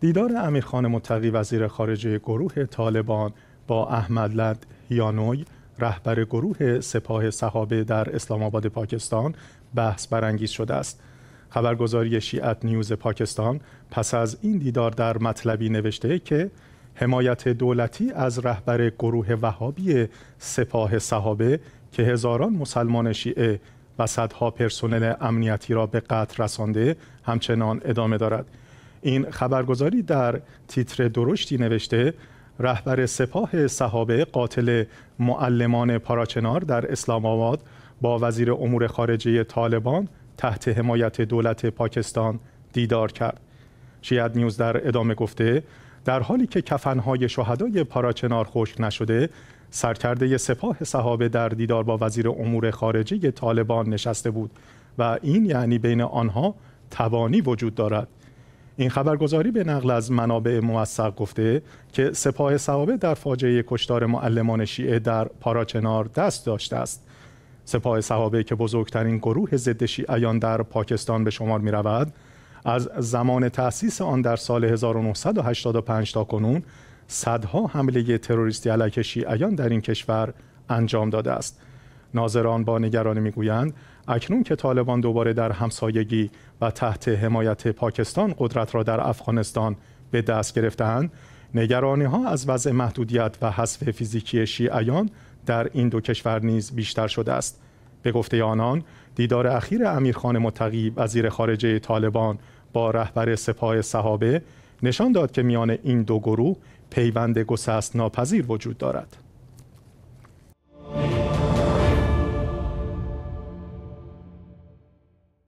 دیدار امیرخان متقی وزیر خارجه گروه طالبان با احمد لد یانوی رهبر گروه سپاه صحابه در اسلام آباد پاکستان بحث برانگیز شده است. خبرگزاری شیعت نیوز پاکستان پس از این دیدار در مطلبی نوشته که حمایت دولتی از رهبر گروه وهابی سپاه صحابه که هزاران مسلمان شیعه و صدها پرسنل امنیتی را به قتل رسانده همچنان ادامه دارد. این خبرگزاری در تیتر درشتی نوشته رهبر سپاه صحابه قاتل معلمان پاراچنار در اسلام آباد با وزیر امور خارجه طالبان تحت حمایت دولت پاکستان دیدار کرد. شیعت نیوز در ادامه گفته در حالی که کفنهای شهدای پاراچنار خشک نشده سرکرده سپاه صحابه در دیدار با وزیر امور خارجه طالبان نشسته بود و این یعنی بین آنها توانی وجود دارد این خبرگزاری به نقل از منابع موثق گفته که سپاه سوابه در فاجعه کشتار معلمان شیعه در پاراچنار دست داشته است سپاه صحابه که بزرگترین گروه ضد شیعیان در پاکستان به شمار می رود از زمان تأسیس آن در سال 1985 تا کنون صدها حمله تروریستی علیه شیعیان در این کشور انجام داده است ناظران با نگرانی میگویند اکنون که طالبان دوباره در همسایگی و تحت حمایت پاکستان قدرت را در افغانستان به دست گرفتند نگرانی ها از وضع محدودیت و حذف فیزیکی شیعیان در این دو کشور نیز بیشتر شده است به گفته آنان دیدار اخیر امیرخان متقی وزیر خارجه طالبان با رهبر سپاه صحابه نشان داد که میان این دو گروه پیوند گسست ناپذیر وجود دارد